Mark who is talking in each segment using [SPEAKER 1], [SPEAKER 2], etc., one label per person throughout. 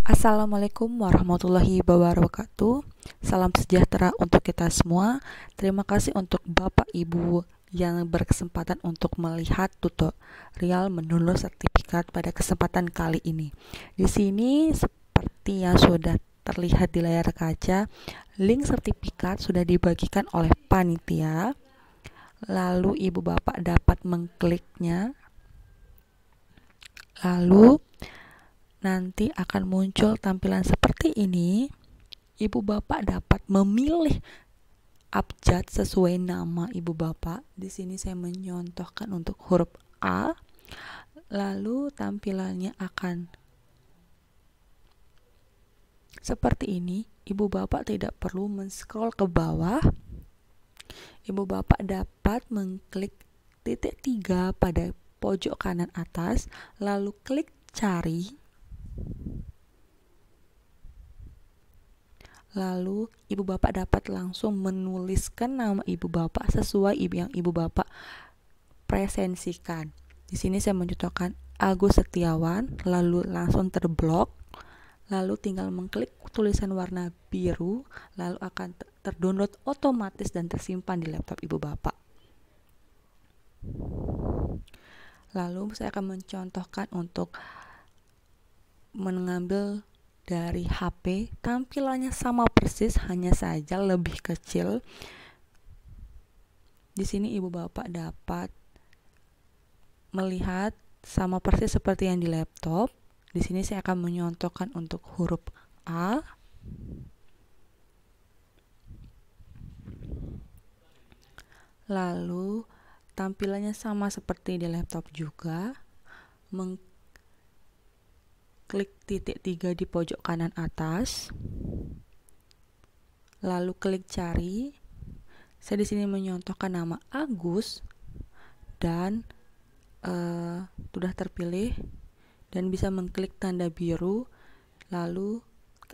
[SPEAKER 1] Assalamualaikum warahmatullahi wabarakatuh. Salam sejahtera untuk kita semua. Terima kasih untuk Bapak Ibu yang berkesempatan untuk melihat tutorial menulis sertifikat pada kesempatan kali ini. Di sini seperti yang sudah terlihat di layar kaca, link sertifikat sudah dibagikan oleh panitia. Lalu Ibu Bapak dapat mengkliknya. Lalu nanti akan muncul tampilan seperti ini, ibu bapak dapat memilih abjad sesuai nama ibu bapak. Di sini saya mencontohkan untuk huruf A. Lalu tampilannya akan seperti ini. Ibu bapak tidak perlu men-scroll ke bawah. Ibu bapak dapat mengklik titik tiga pada pojok kanan atas, lalu klik cari lalu ibu bapak dapat langsung menuliskan nama ibu bapak sesuai yang ibu bapak presensikan. Di sini saya mencontohkan Agus Setiawan, lalu langsung terblok, lalu tinggal mengklik tulisan warna biru, lalu akan terdownload otomatis dan tersimpan di laptop ibu bapak. Lalu saya akan mencontohkan untuk mengambil dari HP tampilannya sama persis hanya saja lebih kecil di sini ibu bapak dapat melihat sama persis seperti yang di laptop di sini saya akan menyontokkan untuk huruf A lalu tampilannya sama seperti di laptop juga meng klik titik tiga di pojok kanan atas, lalu klik cari. Saya di sini menyontohkan nama Agus dan uh, terpilih dan bisa mengklik tanda biru, lalu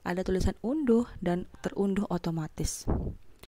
[SPEAKER 1] ada tulisan unduh dan terunduh otomatis.